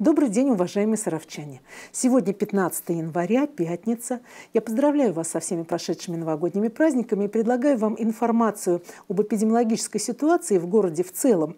Добрый день, уважаемые саровчане! Сегодня 15 января, пятница. Я поздравляю вас со всеми прошедшими новогодними праздниками и предлагаю вам информацию об эпидемиологической ситуации в городе в целом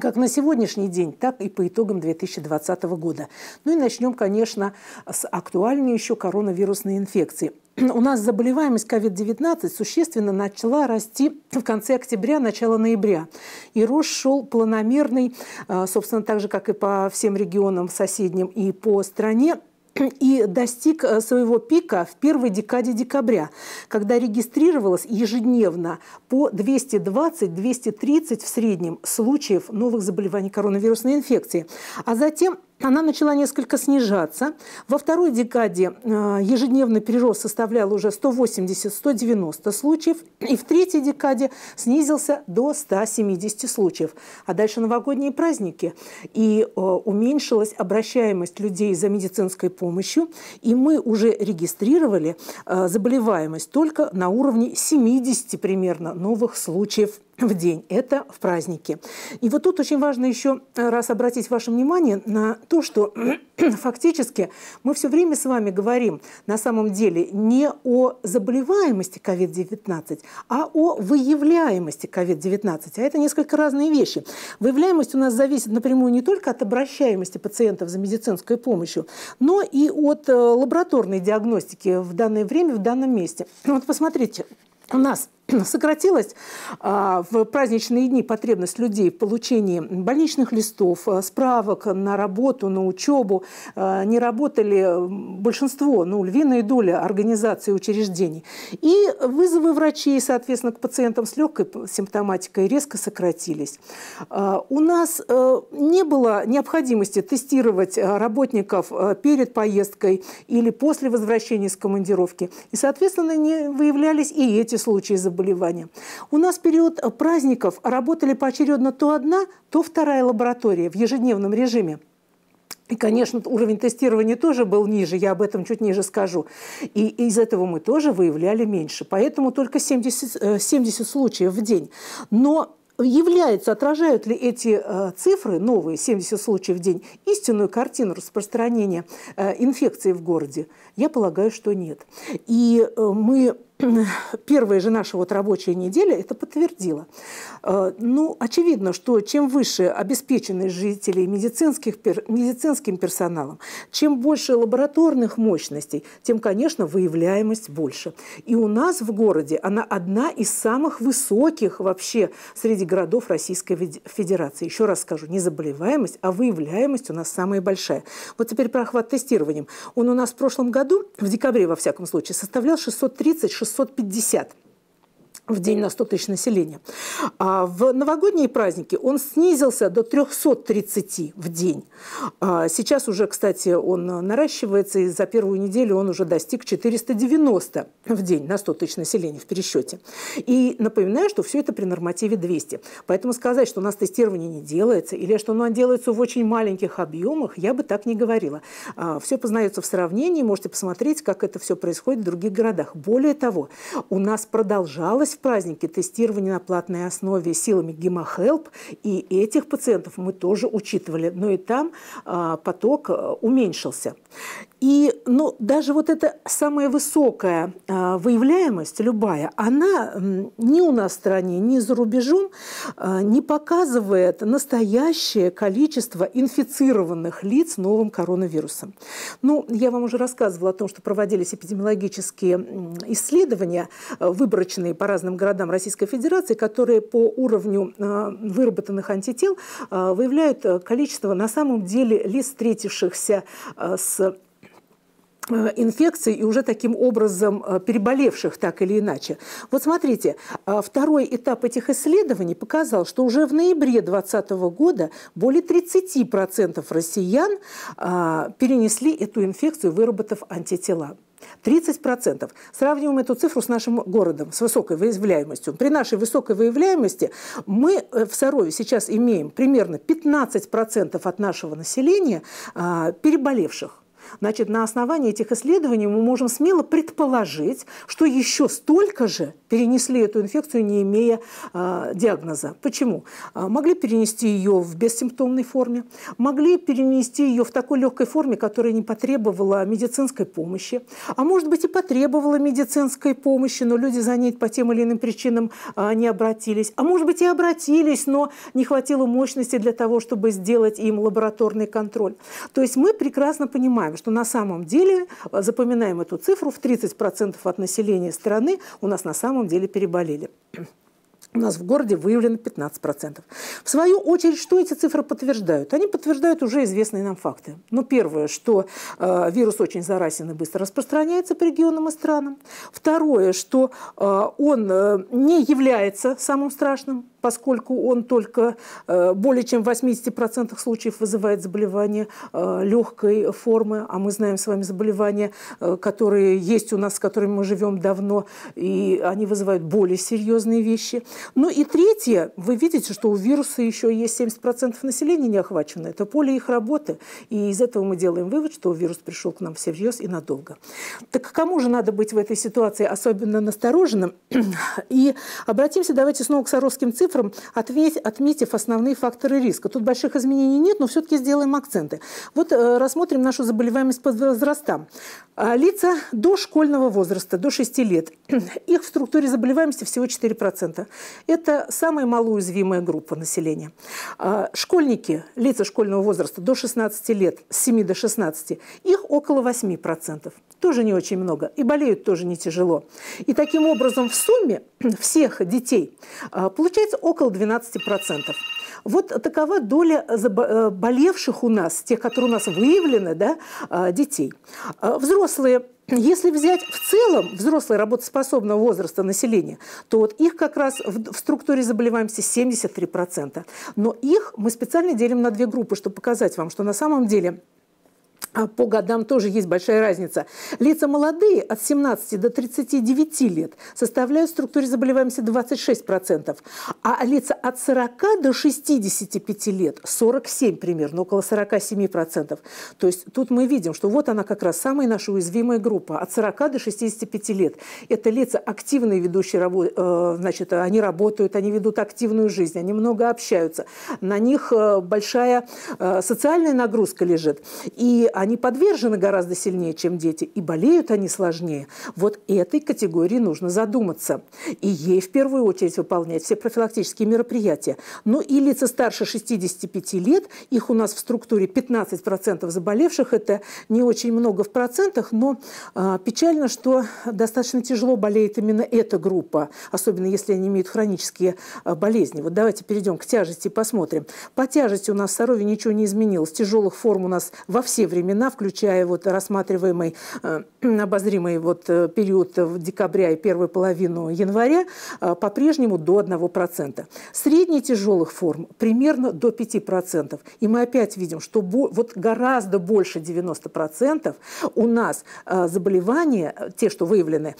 как на сегодняшний день, так и по итогам 2020 года. Ну и начнем, конечно, с актуальной еще коронавирусной инфекции. У нас заболеваемость COVID-19 существенно начала расти в конце октября, начало ноября. И рост шел планомерный, а, собственно, так же, как и по всем регионам соседним и по стране. и достиг э, своего пика в первой декаде декабря, когда регистрировалось ежедневно по 220-230 в среднем случаев новых заболеваний коронавирусной инфекции. А затем она начала несколько снижаться. Во второй декаде э, ежедневный прирост составлял уже 180-190 случаев, и в третьей декаде снизился до 170 случаев. А дальше новогодние праздники. И э, уменьшилась обращаемость людей за медицинской помощью, и мы уже регистрировали э, заболеваемость только на уровне 70 примерно новых случаев в день. Это в празднике. И вот тут очень важно еще э, раз обратить ваше внимание на то, что фактически мы все время с вами говорим на самом деле не о заболеваемости COVID-19, а о выявляемости COVID-19. А это несколько разные вещи. Выявляемость у нас зависит напрямую не только от обращаемости пациентов за медицинской помощью, но и от э, лабораторной диагностики в данное время, в данном месте. Ну вот посмотрите, у нас сократилась а, в праздничные дни потребность людей в получении больничных листов, э, справок на работу, на учебу. Э, не работали э, большинство, ну, львиная доля организаций и учреждений. И вызовы врачей, соответственно, к пациентам с легкой симптоматикой резко сократились. А, у нас не было необходимости тестировать работников перед поездкой или после возвращения с командировки. И, соответственно, не выявлялись и эти случаи заболевания заболевания. У нас в период э, праздников работали поочередно то одна, то вторая лаборатория в ежедневном режиме. И, конечно, уровень тестирования тоже был ниже, я об этом чуть ниже скажу. И из этого мы тоже выявляли меньше. Поэтому только 70, 70 э, случаев в день. Но являются, отражают ли эти э, цифры, новые 70 случаев в день, истинную картину распространения э, инфекции в городе? Я полагаю, что нет. И э, мы первая же наша вот рабочая неделя это подтвердила. Э, ну, очевидно, что чем выше обеспеченность жителей медицинских, медицинским персоналом, чем больше лабораторных мощностей, тем, конечно, выявляемость больше. И у нас в городе она одна из самых высоких вообще среди городов Российской Федерации. Еще раз скажу, не заболеваемость, а выявляемость у нас самая большая. Вот теперь про охват тестированием. Он у нас в прошлом году, в декабре во всяком случае, составлял 636 650 в день на 100 тысяч населения. А в новогодние праздники он снизился до 330 в день. А сейчас уже, кстати, он наращивается, и за первую неделю он уже достиг 490 в день на 100 тысяч населения в пересчете. И напоминаю, что все это при нормативе 200. Поэтому сказать, что у нас тестирование не делается, или что оно делается в очень маленьких объемах, я бы так не говорила. А все познается в сравнении, можете посмотреть, как это все происходит в других городах. Более того, у нас продолжалось праздники тестирование на платной основе силами Гемохелп, и этих пациентов мы тоже учитывали, но и там а, поток а, уменьшился. И ну, даже вот эта самая высокая а, выявляемость, любая, она ни у нас в стране, ни за рубежом не показывает настоящее количество инфицированных лиц новым коронавирусом. Ну, я вам уже рассказывала о том, что проводились эпидемиологические исследования, выборочные по разным разным городам Российской Федерации, которые по уровню э, выработанных антител э, выявляют э, количество на самом деле лиц, встретившихся с инфекций и уже таким образом переболевших так или иначе. Вот смотрите, второй этап этих исследований показал, что уже в ноябре 2020 года более 30% россиян перенесли эту инфекцию, выработав антитела. 30%. Сравниваем эту цифру с нашим городом, с высокой выявляемостью. При нашей высокой выявляемости мы э, в Сарове сейчас имеем примерно 15% от нашего населения а, переболевших. Значит, на основании этих исследований мы можем смело предположить, что еще столько же перенесли эту инфекцию, не имея э, диагноза. Почему? А, могли перенести ее в бессимптомной форме, могли перенести ее в такой легкой форме, которая не потребовала медицинской помощи, а может быть и потребовала медицинской помощи, но люди за ней по тем или иным причинам э, не обратились, а может быть и обратились, но не хватило мощности для того, чтобы сделать им лабораторный контроль. То есть мы прекрасно понимаем, что на самом деле, э, запоминаем эту цифру, в 30% от населения страны у нас на самом деле переболели. У нас в городе выявлено 15%. В свою очередь, что эти цифры подтверждают? Они подтверждают уже известные нам факты. Но ну, первое, что э, вирус очень заразен и быстро распространяется по регионам и странам. Второе, что э, он э, не является самым страшным поскольку он только э, более чем в 80% случаев вызывает заболевание э, легкой формы, а мы знаем с вами заболевания, э, которые есть у нас, с которыми мы живем давно, и они вызывают более серьезные вещи. Ну и третье, вы видите, что у вируса еще есть 70% населения не охвачено, это поле их работы, и из этого мы делаем вывод, что вирус пришел к нам всерьез и надолго. Так кому же надо быть в этой ситуации особенно настороженным? И обратимся давайте снова к Саровским цифрам, цифрам, ответь, отметив основные факторы риска. Тут больших изменений нет, но все-таки сделаем акценты. Вот э, рассмотрим нашу заболеваемость по возрастам. А, лица школьного возраста, до 6 лет, их в структуре заболеваемости всего 4%. Это самая малоуязвимая группа населения. А, школьники, лица школьного возраста до 16 лет, с 7 до 16, их около 8%. Тоже не очень много. И болеют тоже не тяжело. И таким образом в сумме всех детей а, получается около 12%. Вот такова доля заболевших э, у нас, тех, которые у нас выявлены, да, э, детей. Э, взрослые если взять в целом взрослые работоспособного возраста населения, то вот их как раз в, в структуре заболеваемости 73%. Но их мы специально делим на две группы, чтобы показать вам, что на самом деле а по годам тоже есть большая разница. Лица молодые от 17 до 39 лет составляют в структуре заболеваемости 26%, а лица от 40 до 65 лет 47 примерно, около 47%. То есть тут мы видим, что вот она как раз самая наша уязвимая группа от 40 до 65 лет. Это лица активные, ведущие работу, э, значит, они работают, они ведут активную жизнь, они много общаются. На них э, большая э, социальная нагрузка лежит, и они они подвержены гораздо сильнее, чем дети, и болеют они сложнее. Вот этой категории нужно задуматься. И ей в первую очередь выполнять все профилактические мероприятия. Но ну и лица старше 65 лет, их у нас в структуре 15% заболевших, это не очень много в процентах, но э, печально, что достаточно тяжело болеет именно эта группа, особенно если они имеют хронические э, болезни. Вот давайте перейдем к тяжести и посмотрим. По тяжести у нас в Сарове ничего не изменилось. Тяжелых форм у нас во все времена война, включая вот рассматриваемый э, обозримый вот э, период в декабря и первую половину января, э, по-прежнему до 1%. Средний тяжелых форм примерно до 5%. И мы опять видим, что вот гораздо больше 90% у нас заболевания, те, что выявлены,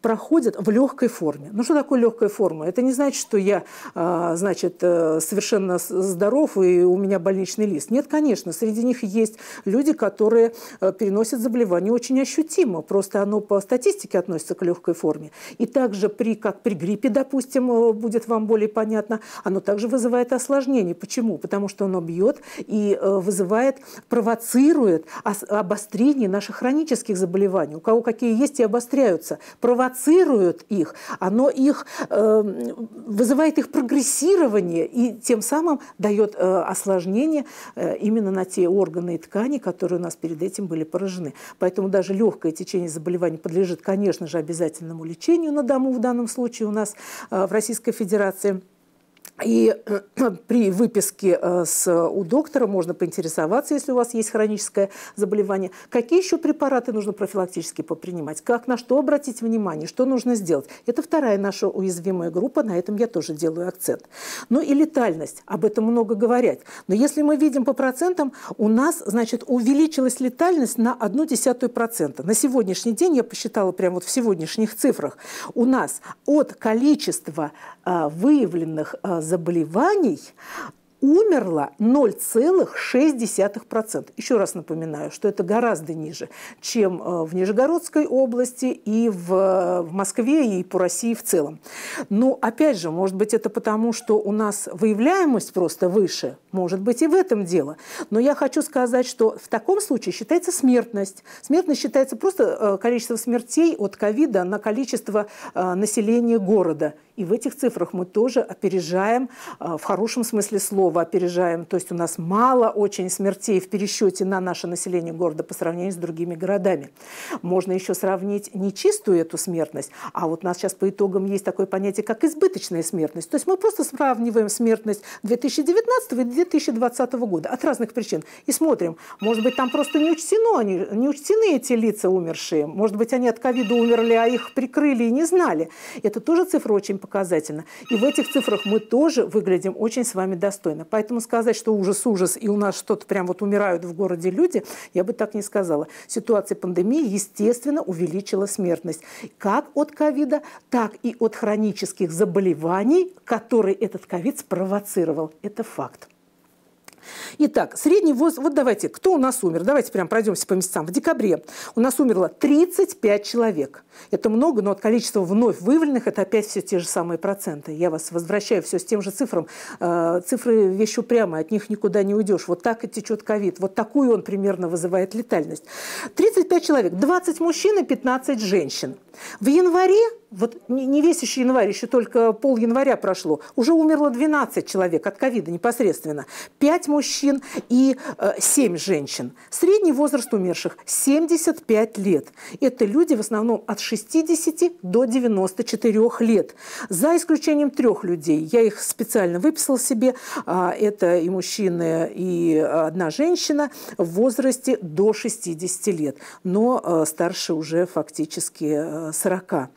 проходят в легкой форме. Ну что такое легкая форма? Это не значит, что я, значит, совершенно здоров и у меня больничный лист. Нет, конечно, среди них есть люди, люди, которые э, переносят заболевание очень ощутимо. Просто оно по статистике относится к легкой форме. И также, при, как при гриппе, допустим, э, будет вам более понятно, оно также вызывает осложнение. Почему? Потому что оно бьет и э, вызывает, провоцирует обострение наших хронических заболеваний. У кого какие есть и обостряются. Провоцирует их. Оно их вызывает их прогрессирование и тем самым дает осложнение именно на те органы и ткани, которые которые у нас перед этим были поражены. Поэтому даже легкое течение заболевания подлежит, конечно же, обязательному лечению на дому в данном случае у нас а, в Российской Федерации. И при выписке э, с, у доктора можно поинтересоваться, если у вас есть хроническое заболевание, какие еще препараты нужно профилактически попринимать, как на что обратить внимание, что нужно сделать. Это вторая наша уязвимая группа, на этом я тоже делаю акцент. Ну и летальность, об этом много говорят. Но если мы видим по процентам, у нас, значит, увеличилась летальность на одну десятую процента. На сегодняшний день, я посчитала прямо вот в сегодняшних цифрах, у нас от количества э, выявленных заболеваний э, заболеваний умерло 0,6%. Еще раз напоминаю, что это гораздо ниже, чем э, в Нижегородской области и э, в, Москве, и по России в целом. Но, опять же, может быть, это потому, что у нас выявляемость просто выше. Может быть, и в этом дело. Но я хочу сказать, что в таком случае считается смертность. Смертность считается просто э, количество смертей от ковида на количество населения города и в этих цифрах мы тоже опережаем, а, в хорошем смысле слова опережаем. То есть у нас мало очень смертей в пересчете на наше население города по сравнению с другими городами. Можно еще сравнить не чистую эту смертность, а вот у нас сейчас по итогам есть такое понятие, как избыточная смертность. То есть мы просто сравниваем смертность 2019 и 2020 года от разных причин и смотрим, может быть, там просто не учтено, они, не учтены эти лица умершие, может быть, они от ковида умерли, а их прикрыли и не знали. Это тоже цифра очень показательно. И в этих цифрах мы тоже выглядим очень с вами достойно. Поэтому сказать, что ужас-ужас, и у нас что-то прям вот умирают в городе люди, я бы так не сказала. Ситуация пандемии, естественно, увеличила смертность. Как от ковида, так и от хронических заболеваний, которые этот ковид спровоцировал. Это факт. Итак, средний возраст... Вот давайте, кто у нас умер? Давайте прям пройдемся по месяцам. В декабре у нас умерло 35 человек. Это много, но от количества вновь выявленных это опять все те же самые проценты. Я вас возвращаю все с тем же цифром, э, Цифры вещь упрямая, от них никуда не уйдешь. Вот так и течет ковид. Вот такую он примерно вызывает летальность. 35 человек, 20 мужчин и 15 женщин. В январе, вот не весь еще январь, еще только пол января прошло, уже умерло 12 человек от ковида непосредственно. 5 мужчин и 7 э, женщин. Средний возраст умерших 75 лет. Это люди в основном от 60 до 94 лет. За исключением трех людей. Я их специально выписала себе. А, это и мужчина, и одна женщина в возрасте до 60 лет. Но э, старше уже фактически э, 40.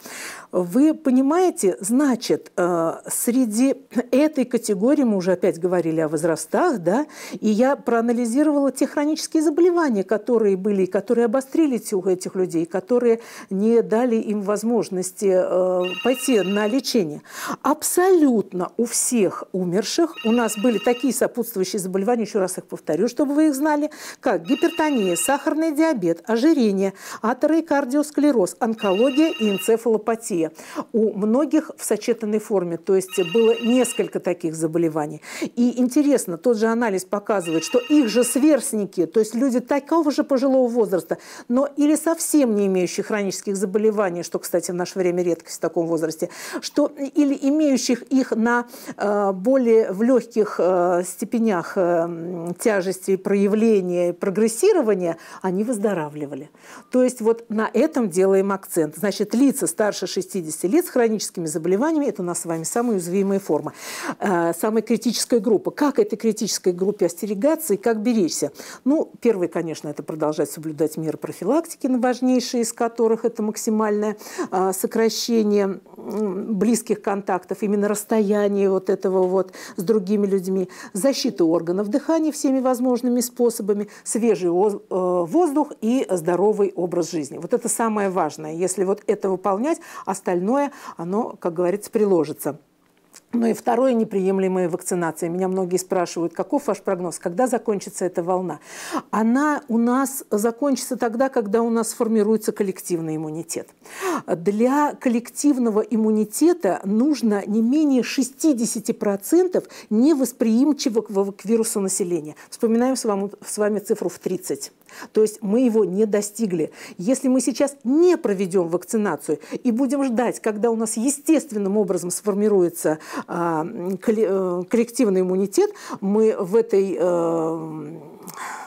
Вы понимаете, значит, э, среди этой категории, мы уже опять говорили о возрастах, да, и я проанализировала те хронические заболевания, которые были, которые обострили у этих людей, которые не дали им возможности э, пойти на лечение. Абсолютно у всех умерших у нас были такие сопутствующие заболевания, еще раз их повторю, чтобы вы их знали, как гипертония, сахарный диабет, ожирение, атерокардиосклероз, онкология и энцефалопатия. У многих в сочетанной форме, то есть было несколько таких заболеваний. И интересно, тот же анализ показывает, что их же сверстники, то есть люди такого же пожилого возраста, но или совсем не имеющие хронических заболеваний, что, кстати, в наше время редкость в таком возрасте, что или имеющих их на э, более в легких э, степенях э, тяжести, проявления, прогрессирования, они выздоравливали. То есть вот на этом делаем акцент. Значит, лица старше 60 60 лет с хроническими заболеваниями, это у нас с вами самая уязвимая форма э, самая критическая группа. Как этой критической группе остерегаться и как беречься? Ну, первое, конечно, это продолжать соблюдать меры профилактики, важнейшие из которых это максимальное э, сокращение близких контактов, именно расстояние вот этого вот с другими людьми, защита органов дыхания всеми возможными способами, свежий э, воздух и здоровый образ жизни. Вот это самое важное. Если вот это выполнять, остальное, оно, как говорится, приложится. Ну и второе, неприемлемое – вакцинация. Меня многие спрашивают, каков ваш прогноз, когда закончится эта волна? Она у нас закончится тогда, когда у нас формируется коллективный иммунитет. Для коллективного иммунитета нужно не менее 60% невосприимчивого к вирусу населения. Вспоминаем с вами, с вами цифру в 30. То есть мы его не достигли. Если мы сейчас не проведем вакцинацию и будем ждать, когда у нас естественным образом сформируется а, э, коллективный иммунитет, мы в этой э,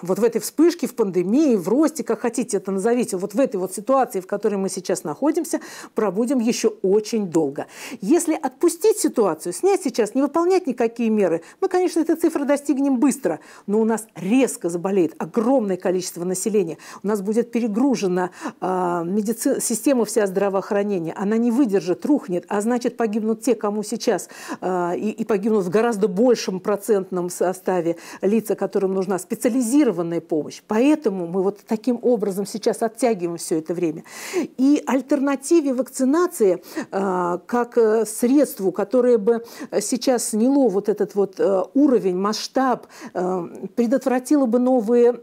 вот в этой вспышке, в пандемии, в росте, как хотите это назовите, вот в этой вот ситуации, в которой мы сейчас находимся, пробудем еще очень долго. Если отпустить ситуацию, снять сейчас, не выполнять никакие меры, мы, конечно, этой цифры достигнем быстро, но у нас резко заболеет огромное количество населения, у нас будет перегружена э, медици... система вся здравоохранения, она не выдержит, рухнет, а значит погибнут те, кому сейчас, э, и, и погибнут в гораздо большем процентном составе лица, которым нужна специальная специализированная помощь. Поэтому мы вот таким образом сейчас оттягиваем все это время. И альтернативе вакцинации а, как э, средству, которое бы сейчас сняло вот этот вот э, уровень, масштаб, э, предотвратило бы новые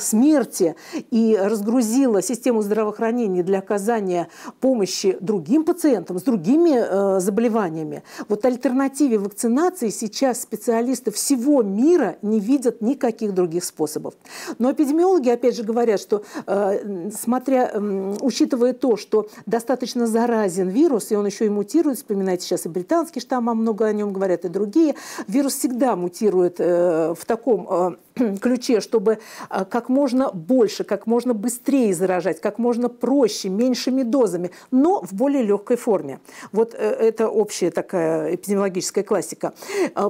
смерти и разгрузило систему здравоохранения для оказания помощи другим пациентам с другими заболеваниями. Вот альтернативе вакцинации сейчас специалисты всего мира не видят никаких других способов. Но эпидемиологи, опять же, говорят, что э, смотря, учитывая то, что достаточно заразен вирус, и он еще и мутирует, вспоминайте сейчас и британский штамм, а много о нем говорят, и другие, вирус всегда мутирует э, в таком э, ключе, чтобы как можно больше, как можно быстрее заражать, как можно проще, меньшими дозами, но в более легкой форме. Вот это общая такая эпидемиологическая классика.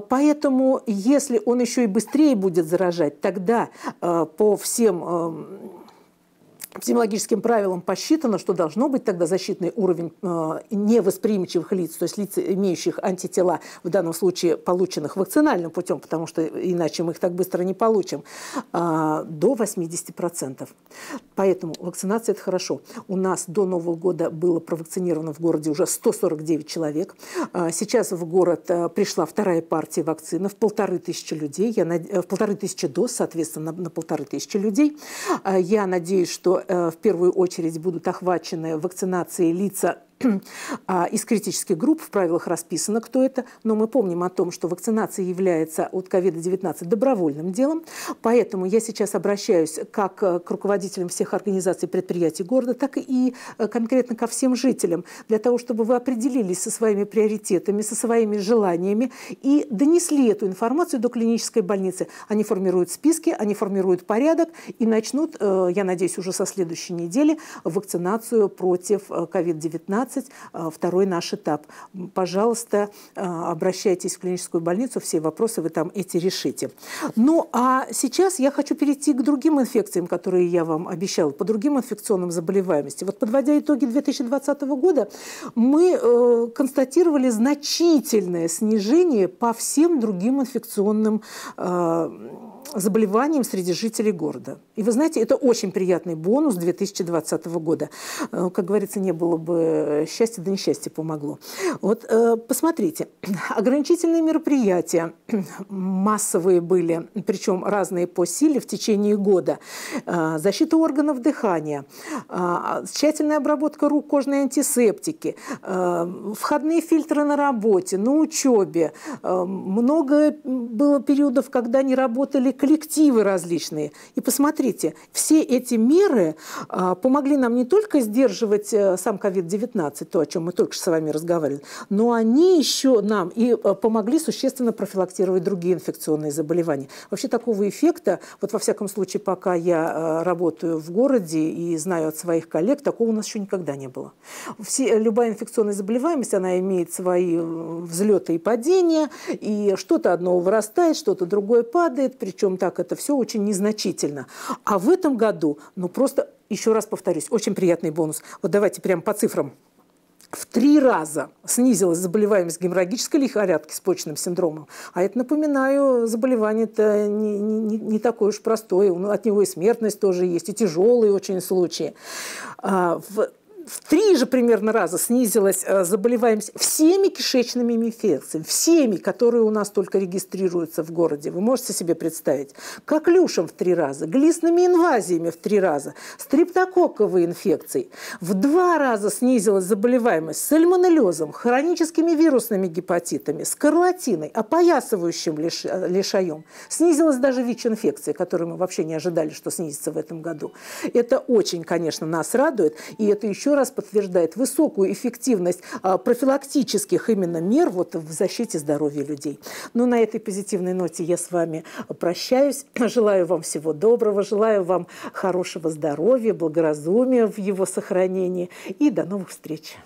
поэтому, если он еще и быстрее будет заражать, тогда да, э, по всем эм, эпидемиологическим правилам посчитано, что должно быть тогда защитный уровень э, невосприимчивых лиц, то есть лиц, имеющих антитела, в данном случае полученных вакцинальным путем, потому что иначе мы их так быстро не получим, э, до 80%. Поэтому вакцинация – это хорошо. У нас до Нового года было провакцинировано в городе уже 149 человек. Э, сейчас в город э, пришла вторая партия вакцины в полторы тысячи людей, я над... в э, полторы тысячи доз, соответственно, на, на полторы тысячи людей. Э, я надеюсь, что Э, в первую очередь будут охвачены вакцинацией лица а, из критических групп, в правилах расписано, кто это, но мы помним о том, что вакцинация является от COVID-19 добровольным делом, поэтому я сейчас обращаюсь как э, к руководителям всех организаций предприятий города, так и э, конкретно ко всем жителям, для того, чтобы вы определились со своими приоритетами, со своими желаниями и донесли эту информацию до клинической больницы. Они формируют списки, они формируют порядок и начнут, э, я надеюсь, уже со следующей недели вакцинацию против COVID-19 12, а, второй наш этап. Пожалуйста, а, обращайтесь в клиническую больницу, все вопросы вы там эти решите. Ну, а сейчас я хочу перейти к другим инфекциям, которые я вам обещала, по другим инфекционным заболеваемости. Вот подводя итоги 2020 года, мы э, констатировали значительное снижение по всем другим инфекционным а, заболеваниям среди жителей города. И вы знаете, это очень приятный бонус 2020 года. Э, как говорится, не было бы э, счастье да несчастье помогло. Вот э, посмотрите, ограничительные мероприятия массовые были, причем разные по силе в течение года. Э, защита органов дыхания, э, тщательная обработка рук, кожные антисептики, входные фильтры на работе, на учебе. Много было периодов, когда не работали коллективы различные. И посмотрите, все эти меры помогли нам не только сдерживать сам COVID-19, 12, то, о чем мы только что с вами разговаривали, но они еще нам и э, помогли существенно профилактировать другие инфекционные заболевания. Вообще такого эффекта, вот во всяком случае, пока я э, работаю в городе и знаю от своих коллег, такого у нас еще никогда не было. Все, любая инфекционная заболеваемость, она имеет свои э, взлеты и падения, и что-то одно вырастает, что-то другое падает, причем так это все очень незначительно. А в этом году, ну просто еще раз повторюсь, очень приятный бонус. Вот давайте прямо по цифрам в три раза снизилась заболеваемость геморрагической лихорадки с почным синдромом. А это, напоминаю, заболевание-то не, не, не такое уж простое. От него и смертность тоже есть, и тяжелые очень случаи. А, в в три же примерно раза снизилась э, заболеваемость всеми кишечными инфекциями, всеми, которые у нас только регистрируются в городе. Вы можете себе представить? Коклюшем в три раза, глистными инвазиями в три раза, стрептококковой инфекцией. В два раза снизилась заболеваемость сальмонеллезом, хроническими вирусными гепатитами, скарлатиной, опоясывающим лиш... Э, лишаем. Снизилась даже ВИЧ-инфекция, которую мы вообще не ожидали, что снизится в этом году. Это очень, конечно, нас радует. И это еще раз подтверждает высокую эффективность а, профилактических именно мер вот в защите здоровья людей. Ну, на этой позитивной ноте я с вами прощаюсь. Желаю вам всего доброго, желаю вам хорошего здоровья, благоразумия в его сохранении и до новых встреч.